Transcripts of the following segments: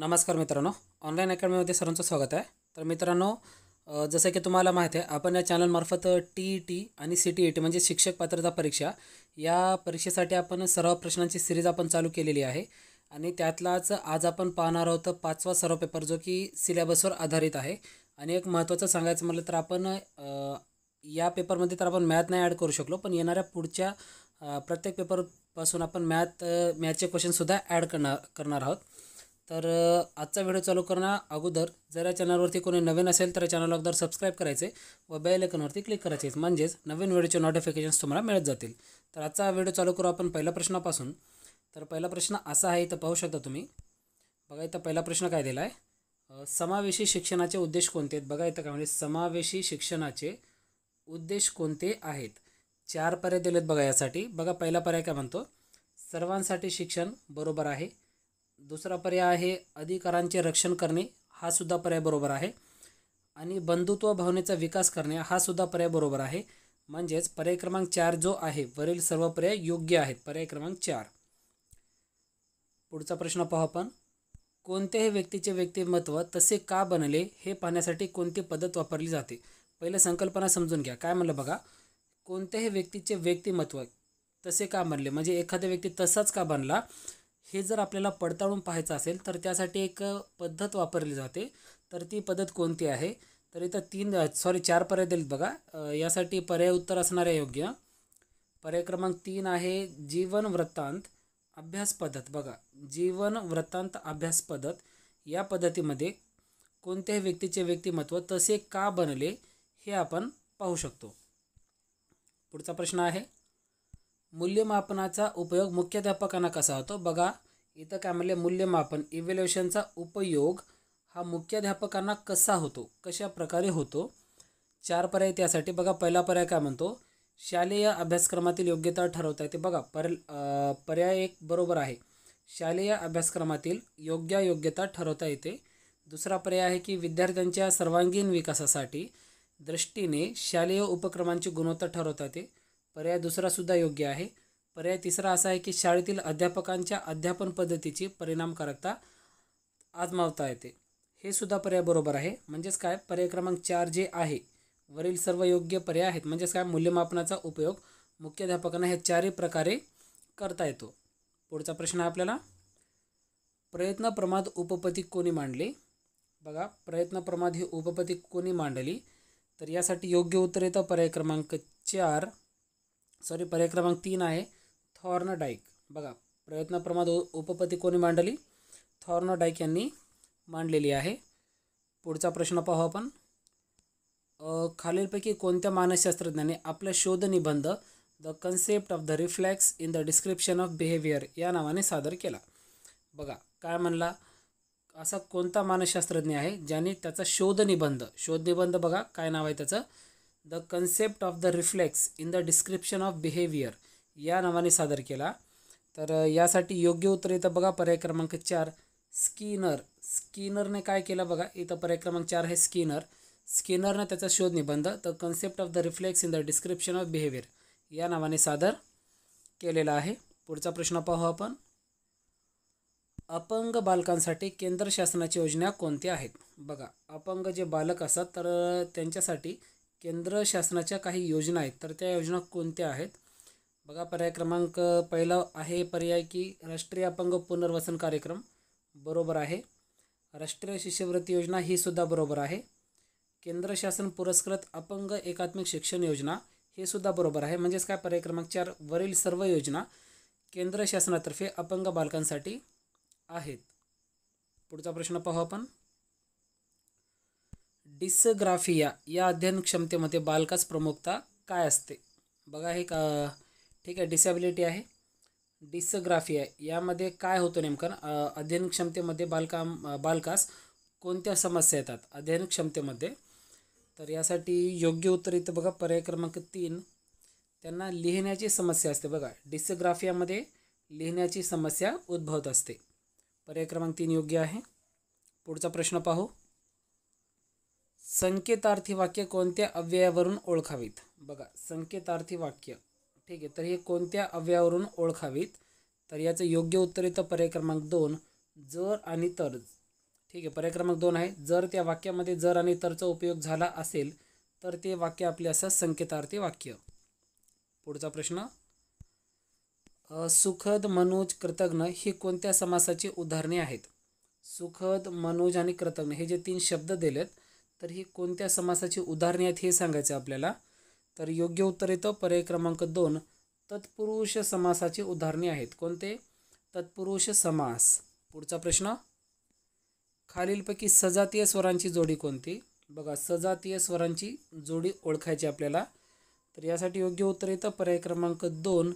नमस्कार मित्रांनो ऑनलाईन अकॅडमीमध्ये सर्वांचं स्वागत आहे तर मित्रांनो जसं की तुम्हाला माहिती आहे आपण या चॅनलमार्फत टी ई टी आणि सी टी ई टी म्हणजे शिक्षक पात्रता परीक्षा या परीक्षेसाठी आपण सर्व प्रश्नांची सिरीज आपण चालू केलेली आहे आणि त्यातलाच आज आपण पाहणार आहोत पाचवा सर्व पेपर जो की सिलेबसवर आधारित आहे आणि एक महत्त्वाचं सांगायचं म्हटलं तर आपण या पेपरमध्ये तर आपण मॅथ नाही ॲड करू शकलो पण येणाऱ्या पुढच्या प्रत्येक पेपरपासून आपण मॅथ मॅथचे क्वेश्चनसुद्धा ॲड करणार करणार आहोत तर आजचा व्हिडिओ चालू करणं अगोदर जर या चॅनलवरती कोणी नवीन असेल तर या चॅनलला अगोदर सबस्क्राईब करायचे व बेल आयकॉनवरती क्लिक करायचे म्हणजेच नवीन व्हिडिओचे नोटिफिकेशन्स तुम्हाला मिळत जातील तर आजचा व्हिडिओ चालू करू आपण पहिल्या प्रश्नापासून तर पहिला प्रश्न असा आहे इथं पाहू शकता तुम्ही बघा इथं पहिला प्रश्न काय दिला आहे समावेशी शिक्षणाचे उद्देश कोणते आहेत बघा इथं काय म्हणजे समावेशी शिक्षणाचे उद्देश कोणते आहेत चार पर्याय दिलेत बघा यासाठी बघा पहिला पर्याय काय म्हणतो सर्वांसाठी शिक्षण बरोबर आहे दुसरा पर्याय आहे अधिकारांचे रक्षण करणे हा सुद्धा पर्याय बरोबर आहे आणि बंधुत्व भावनेचा विकास करणे हा सुद्धा पर्याय बरोबर आहे म्हणजेच पर्याय क्रमांक चार जो आहे वरील सर्व पर्याय योग्य आहेत पर्याय क्रमांक चार पुढचा प्रश्न पाहू आपण कोणत्याही व्यक्तीचे व्यक्तिमत्व तसे का बनले हे पाहण्यासाठी कोणती पद्धत वापरली जाते पहिले संकल्पना समजून घ्या काय म्हणलं बघा कोणत्याही व्यक्तीचे व्यक्तिमत्व तसे का बनले म्हणजे एखादा व्यक्ती तसाच का बनला हे जर आपल्याला पडताळून पाहायचं असेल तर त्यासाठी एक पद्धत वापरली जाते तर ती पद्धत कोणती आहे तर इथं तीन सॉरी चार पर्याय दिलेत बघा यासाठी पर्याय उत्तर असणारे योग्य पर्याय क्रमांक तीन आहे जीवन वृत्तांत अभ्यास पद्धत बघा जीवन वृत्तांत अभ्यास पद्धत या पद्धतीमध्ये कोणत्याही व्यक्तीचे व्यक्तिमत्व तसे का बनले हे आपण पाहू शकतो पुढचा प्रश्न आहे मूल्यमापनाचा उपयोग मुख्याध्यापकांना कसा होतो बघा इथं काय म्हणले मूल्यमापन इव्हॅल्युएशनचा उपयोग हा मुख्याध्यापकांना कसा होतो कशा प्रकारे होतो चार पर्याय त्यासाठी बघा पहिला पर्याय काय म्हणतो शालेय अभ्यासक्रमातील योग्यता ठरवता येते बघा पर पर्याय एक बरोबर आहे शालेय अभ्यासक्रमातील योग्य योग्यता ठरवता येते दुसरा पर्याय आहे की विद्यार्थ्यांच्या सर्वांगीण विकासासाठी दृष्टीने शालेय उपक्रमांची गुणवत्ता ठरवता येते पर्याय दुसरासुद्धा योग्य आहे पर्याय तिसरा असा आहे की शाळेतील अध्यापकांच्या अध्यापन पद्धतीची परिणामकारकता आजमावता येते हे सुद्धा पर्याय बरोबर आहे म्हणजेच काय पर्याय क्रमांक चार जे आहे वरील सर्व योग्य पर्याय आहेत म्हणजेच काय मूल्यमापनाचा उपयोग मुख्याध्यापकांना ह्या चारही प्रकारे करता येतो पुढचा प्रश्न आहे आपल्याला प्रयत्न प्रमाद उपपती कोणी मांडले बघा प्रयत्न प्रमाद ही उपपती कोणी मांडली तर यासाठी योग्य उत्तर येतं पर्याय क्रमांक चार सॉरी पर्याय क्रमांक तीन आहे थॉर्न डाईक बघा प्रयत्न प्रमाद उपपती कोणी मांडली थॉर्न डाईक यांनी मांडलेली आहे पुढचा प्रश्न पाहू आपण खालीलपैकी कोणत्या मानसशास्त्रज्ञाने आपला शोधनिबंध the concept of the reflex in the description of behaviour या नावाने सादर केला बघा काय म्हणला असा कोणता मानसशास्त्रज्ञ आहे ज्याने त्याचा शोधनिबंध शोधनिबंध बघा काय नाव आहे त्याचं the concept of the reflex in the description of behaviour या नावाने सादर केला तर यासाठी योग्य उत्तर इथं बघा पर्याय क्रमांक चार स्किनर स्किनरने काय केलं बघा इथं पर्याय क्रमांक चार आहे स्किनर स्किनरनं त्याचा शोध निबंध the concept of the reflex in the description of behaviour या नावाने सादर केलेला आहे पुढचा प्रश्न पाहू आपण अपंग बालकांसाठी केंद्र शासनाच्या योजना कोणत्या आहेत बघा अपंग जे बालक असतात तर त्यांच्यासाठी केंद्र शासनाच्या काही योजना आहेत तर त्या योजना कोणत्या आहेत बघा पर्याय क्रमांक पहिला आहे पर्याय की राष्ट्रीय अपंग पुनर्वसन कार्यक्रम बरोबर आहे राष्ट्रीय शिष्यवृत्ती योजना ही सुद्धा बरोबर आहे केंद्र शासन पुरस्कृत अपंग एकात्मिक शिक्षण योजना हे सुद्धा बरोबर आहे म्हणजेच काय पर्याय क्रमांक चार वरील सर्व योजना केंद्र शासनातर्फे अपंग बालकांसाठी आहेत पुढचा प्रश्न पाहू आपण डिसग्राफिया या अध्ययन क्षमतेमध्ये बालकास प्रमुखता काय असते बघा हे का ठीक आहे डिसेबिलिटी आहे डिसग्राफिया यामध्ये काय होतं नेमकं अध्ययन क्षमतेमध्ये बालकाम बालकास कोणत्या समस्या येतात अध्ययन क्षमतेमध्ये तर यासाठी योग्य उत्तर इथं बघा पर्याय क्रमांक तीन त्यांना लिहिण्याची समस्या असते बघा डिसग्राफियामध्ये लिहिण्याची समस्या उद्भवत असते पर्याय क्रमांक तीन योग्य आहे पुढचा प्रश्न पाहू संकेतार्थी वाक्य कोणत्या अव्ययावरून ओळखावीत बघा संकेतार्थी वाक्य ठीक आहे तर हे कोणत्या अव्ययावरून ओळखावीत तर याचं योग्य उत्तर येतं पर्याय क्रमांक दोन जर आणि तर ठीक आहे पर्याय क्रमांक दोन आहे जर त्या वाक्यामध्ये जर आणि तरचा उपयोग झाला असेल तर ते वाक्य आपले असं संकेतार्थी वाक्य पुढचा प्रश्न सुखद मनोज कृतज्ञ ही कोणत्या समासाची उदाहरणे आहेत सुखद मनोज आणि कृतज्ञ हे जे तीन शब्द दिलेत तर ही कोणत्या समासाची उदाहरणे आहेत हे सांगायचे आपल्याला तर योग्य उत्तर येतं पर्याय क्रमांक दोन तत्पुरुष समासाची उदाहरणे आहेत कोणते तत्पुरुष समास पुढचा प्रश्न खालीलपैकी सजातीय स्वरांची जोडी कोणती बघा सजातीय स्वरांची जोडी ओळखायची आपल्याला तर यासाठी योग्य उत्तर येतं पर्याय क्रमांक दोन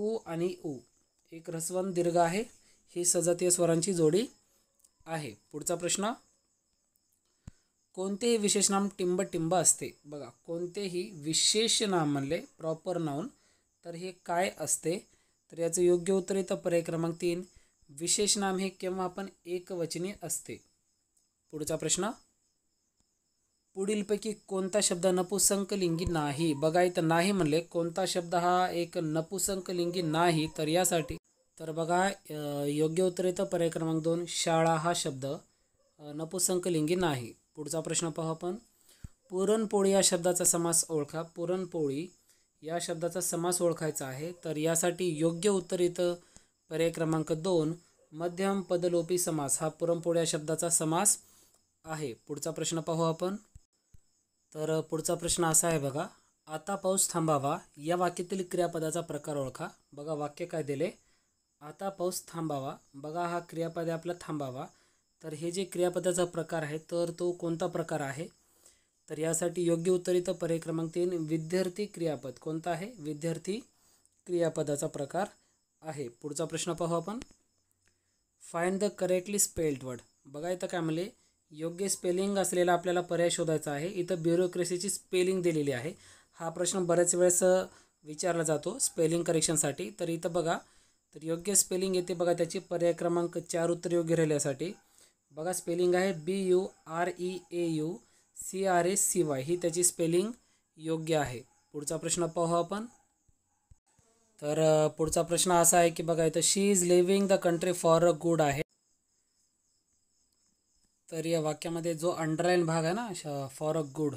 ऊ आणि ऊ एक रस्वन दीर्घ आहे ही सजातीय स्वरांची जोडी आहे पुढचा प्रश्न कोणतेही विशेषनाम टिंब टिंब असते बघा कोणतेही विशेष नाम म्हणले प्रॉपर नाऊन तर हे काय असते तर याचं योग्य उत्तर येतं पर्याय क्रमांक तीन विशेष नाम हे केव्हा आपण एकवचनी असते पुढचा प्रश्न पुढीलपैकी कोणता शब्द नपुसंकलिंगी नाही बघा इथं नाही म्हणले कोणता शब्द हा एक नपुसंकलिंगी नाही तर यासाठी तर बघा योग्य उत्तर येतं पर्याय क्रमांक दोन शाळा हा शब्द नपुसंकलिंगी नाही पुढचा प्रश्न पाहू आपण पुरणपोळी या शब्दाचा समास ओळखा पुरणपोळी या शब्दाचा समास ओळखायचा आहे तर यासाठी योग्य उत्तर इथं पर्याय क्रमांक दोन मध्यम पदलोपी समास हा पुरणपोळी या शब्दाचा समास आहे पुढचा प्रश्न पाहू आपण तर पुढचा प्रश्न असा आहे बघा आता पाऊस थांबावा या वाक्यातील क्रियापदाचा प्रकार ओळखा बघा वाक्य काय दिले आता पाऊस थांबावा बघा हा क्रियापद आपला थांबावा तर हे जे क्रियापदाचा प्रकार आहे तर तो कोणता प्रकार आहे तर यासाठी योग्य उत्तर इथं पर्याय क्रमांक तीन विद्यार्थी क्रियापद कोणता आहे विद्यार्थी क्रियापदाचा प्रकार आहे पुढचा प्रश्न पाहू आपण find the correctly spelled word बघा इथं काय म्हणले योग्य स्पेलिंग असलेला आपल्याला पर्याय शोधायचा आहे इथं ब्युरोक्रेसीची स्पेलिंग दिलेली आहे हा प्रश्न बऱ्याच वेळेस विचारला जातो स्पेलिंग करेक्शनसाठी तर इथं बघा तर योग्य स्पेलिंग येते बघा त्याची पर्याय क्रमांक चार उत्तर योग्य राहिल्यासाठी बघा स्पेलिंग आहे B U R E A U C R A C Y ही त्याची स्पेलिंग योग्य आहे पुढचा प्रश्न पाहू आपण तर पुढचा प्रश्न असा आहे की बघा इथं she is leaving the country for a good आहे तर या वाक्यामध्ये जो अंडरलाईन भाग आहे ना फॉर अ गुड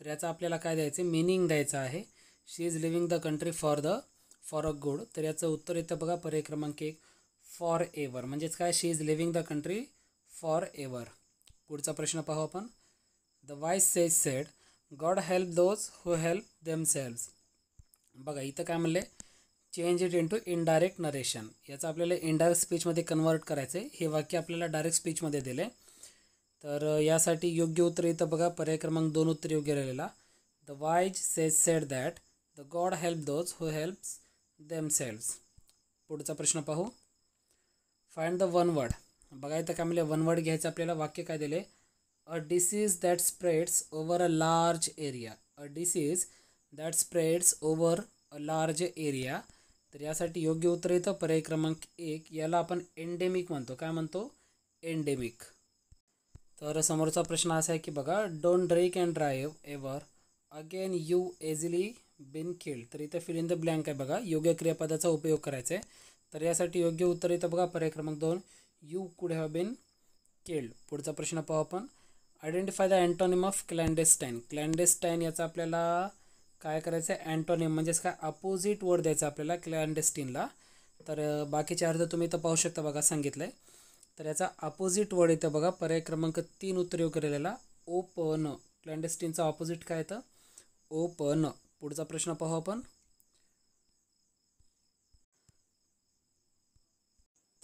तर याचा आपल्याला काय द्यायचं आहे मिनिंग द्यायचं आहे she is leaving the country for the for a good तर याचं उत्तर येतं बघा पर्याय क्रमांक एक फॉर एवर म्हणजेच काय she is leaving the country for ever पुढचा प्रश्न पाहू आपण the wise sage said God help those who help themselves बघा इथं काय म्हणले change it to indirect narration याचं आपल्याला इनडायरेक्ट स्पीचमध्ये कन्वर्ट करायचं आहे हे वाक्य आपल्याला डायरेक्ट स्पीचमध्ये दिलं आहे तर यासाठी योग्य उत्तर इथं बघा पर्याय क्रमांक दोन उत्तर योग्य राहिलेला the wise sage said that the God help those who helps selves पुढचा प्रश्न पाहू फाइंड द वन वर्ड बघायचं काय म्हणले वन वर्ड घ्यायचं आपल्याला वाक्य काय दिले a disease that spreads over a large area a disease that spreads over a large area तर यासाठी योग्य उत्तर येतं पर्याय क्रमांक एक याला आपण एंडेमिक म्हणतो काय म्हणतो एंडेमिक तर समोरचा प्रश्न असा आहे की बघा don't drink and drive ever again you easily been killed तर इथं फिल इन द ब्लँक आहे बघा योग्य क्रियापदाचा उपयोग करायचा आहे तर यासाठी योग्य उत्तर येतं बघा पर्याय क्रमांक दोन यू कुड हॅव बीन केल्ड पुढचा प्रश्न पाहू आपण identify the antonym of clandestine clandestine याचा आपल्याला काय करायचं आहे अँटोनिम म्हणजेच काय अपोजिट वर्ड द्यायचं आपल्याला क्लँडेस्टीनला तर बाकीचे अर्ध तुम्ही इथं पाहू शकता बघा सांगितलं आहे तर याचा अपोजिट वर्ड येतं बघा पर्याय क्रमांक तीन उत्तर राहिलेला ओपन क्लँडेस्टीनचा ऑपोजिट काय येतं ओपन पुढचा प्रश्न पाहू आपण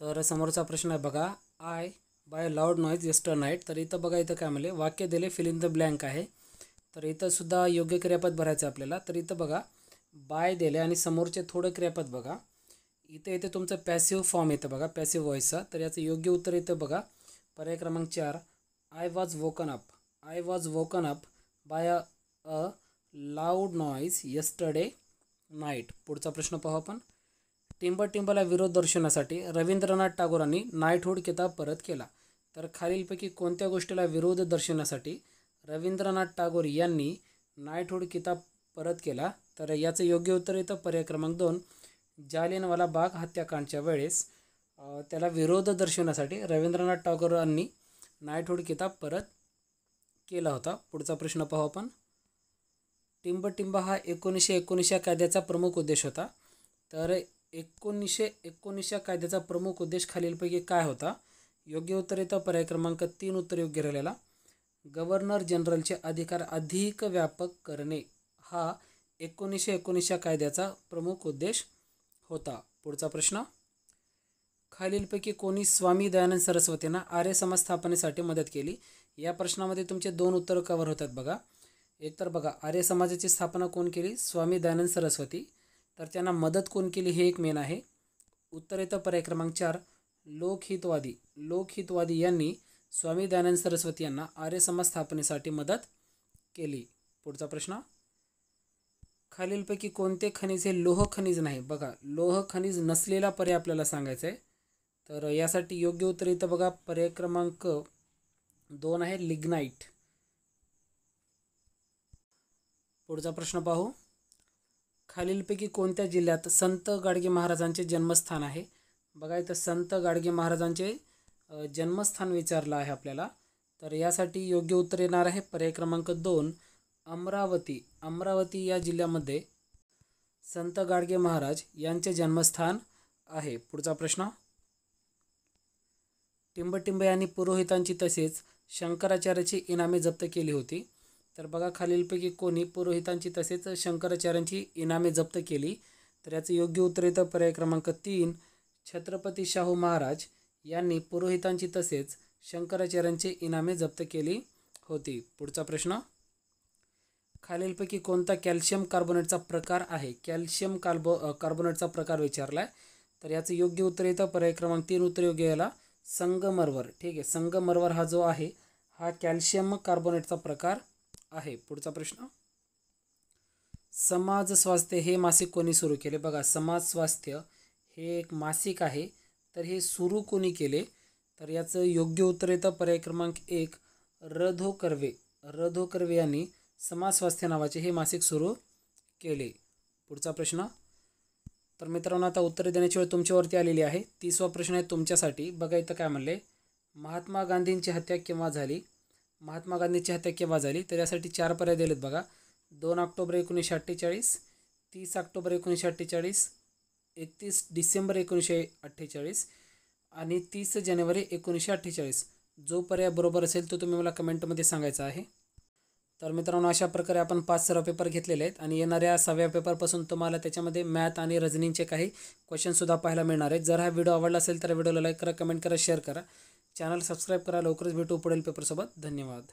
तर समोरचा प्रश्न आहे बघा I by loud noise yester night तर इथं बघा इथं काय म्हणले वाक्य दिले फिल इन द ब्लँक आहे तर इथंसुद्धा योग्य क्रियापद भरायचं आपल्याला तर इथं बघा बाय दिले आणि समोरचे थोडं क्रियापद बघा इथं इथे तुमचं पॅसिव्ह फॉर्म येतं बघा पॅसिव्ह व्हॉइसचा तर याचं योग्य उत्तर इथं बघा पर्याय क्रमांक चार I was woken up I was woken up by a loud noise yesterday night पुढचा प्रश्न पाहू आपण टिंबटिंबला विरोध दर्शवण्यासाठी रवींद्रनाथ टागोरांनी नाईटहूड किताब परत केला तर खालीलपैकी कोणत्या गोष्टीला विरोध दर्शवण्यासाठी रवींद्रनाथ टागोर यांनी नाईटहूड किताब परत केला तर याचं योग्य उत्तर येतं पर्याय क्रमांक दोन जालियनवाला बाग हत्याकांडच्या वेळेस त्याला विरोध दर्शवण्यासाठी रवींद्रनाथ टागोरांनी नाईटहूड किताब परत केला होता पुढचा प्रश्न पाहू आपण टिंबटिंब हा एकोणीसशे एकोणीसशे कायद्याचा प्रमुख उद्देश होता तर एकोणीसशे एकोणीसच्या कायद्याचा प्रमुख उद्देश खालीलपैकी काय होता योग्य उत्तर येतं पर्याय क्रमांक तीन उत्तर योग्य राहिलेला गव्हर्नर जनरलचे अधिकार अधिक व्यापक करणे हा एकोणीसशे एकोणीसच्या कायद्याचा प्रमुख उद्देश होता पुढचा प्रश्न खालीलपैकी कोणी स्वामी दयानंद सरस्वतींना आर्य समाज स्थापनेसाठी मदत केली या प्रश्नामध्ये तुमचे दोन उत्तर कव्हर होतात बघा एकतर बघा आर्य समाजाची स्थापना कोण केली स्वामी दयानंद सरस्वती तर त्यांना मदत कोण केली हे एक मेन आहे उत्तर येतं पर्याय क्रमांक चार लोकहितवादी लोकहितवादी यांनी स्वामी दयानंद सरस्वती यांना आर्य समाज स्थापनेसाठी मदत केली पुढचा प्रश्न खालीलपैकी कोणते खनिज हे लोह खनिज नाही बघा लोह खनिज नसलेला पर्याय आपल्याला सांगायचा आहे तर यासाठी योग्य उत्तर इथं बघा पर्याय क्रमांक दोन आहे लिग्नाईट पुढचा प्रश्न पाहू खालीलपैकी कोणत्या जिल्ह्यात संत गाडगे महाराजांचे जन्मस्थान आहे बघा इथं संत गाडगे महाराजांचे जन्मस्थान विचारलं आहे आपल्याला तर यासाठी योग्य उत्तर येणार आहे पर्याय क्रमांक दोन अमरावती अमरावती या जिल्ह्यामध्ये संत गाडगे महाराज यांचे जन्मस्थान आहे पुढचा प्रश्न टिंबटिंब यांनी पुरोहितांची तसेच शंकराचार्याची इनामे जप्त केली होती तर बघा खालीलपैकी कोणी पुरोहितांची तसेच शंकराचार्यांची इनामे जप्त केली तर याचं योग्य उत्तर येतं पर्याय क्रमांक तीन छत्रपती शाहू महाराज यांनी पुरोहितांची तसेच शंकराचार्यांची इनामे जप्त केली होती पुढचा प्रश्न खालीलपैकी कोणता कॅल्शियम कार्बोनेटचा प्रकार आहे कॅल्शियम कार्बो कार्बोनेटचा प्रकार विचारला आहे तर याचं योग्य उत्तर येतं पर्याय क्रमांक तीन उत्तर योग्य याला संगमरवर ठीक आहे संगमरवर हा जो आहे हा कॅल्शियम कार्बोनेटचा प्रकार आहे पुढचा प्रश्न समाज स्वास्थ्य हे मासिक कोणी सुरू केले बघा समाज स्वास्थ्य हे एक मासिक आहे तर हे सुरू कोणी केले तर याचं योग्य उत्तर येतं पर्याय क्रमांक एक रधो कर्वे रधो कर्वे यांनी समाज स्वास्थ्य नावाचे हे मासिक सुरू केले पुढचा प्रश्न तर मित्रांनो आता उत्तरे देण्याची वेळ तुमच्यावरती आलेली आहे तिसवा प्रश्न आहे तुमच्यासाठी बघा इथं काय म्हणले महात्मा गांधींची हत्या केव्हा झाली महात्मा गांधीची हत्या केव्हा झाली तर यासाठी चार पर्याय दिलेत बघा दोन ऑक्टोबर एकोणीसशे अठ्ठेचाळीस तीस ऑक्टोबर एकोणीसशे अठ्ठेचाळीस एकतीस डिसेंबर एकोणीसशे अठ्ठेचाळीस आणि तीस जानेवारी एकोणीसशे अठ्ठेचाळीस जो पर्याय बरोबर असेल तो तुम्ही मला कमेंटमध्ये सांगायचा आहे तर मित्रांनो अशा प्रकारे आपण पाच सर्व पेपर घेतलेले आहेत आणि येणाऱ्या सहाव्या पेपरपासून तुम्हाला त्याच्यामध्ये मॅथ आणि रजनींचे काही क्वेश्चनसुद्धा पाहायला मिळणार आहेत जर हा व्हिडिओ आवडला असेल तर व्हिडिओला लाईक करा कमेंट करा शेअर करा चॅनल सबस्क्राईब करा लवकरच भेटू पडेल पेपरसोबत धन्यवाद